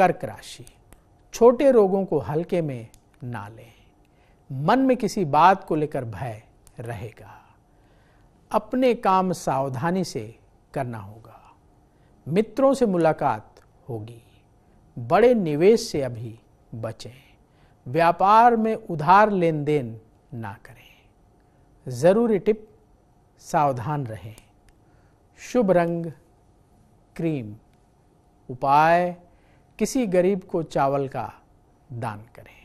कर्क राशि छोटे रोगों को हल्के में ना लें मन में किसी बात को लेकर भय रहेगा अपने काम सावधानी से करना होगा मित्रों से मुलाकात होगी बड़े निवेश से अभी बचें व्यापार में उधार लेन देन ना करें ज़रूरी टिप सावधान रहें शुभ रंग क्रीम उपाय किसी गरीब को चावल का दान करें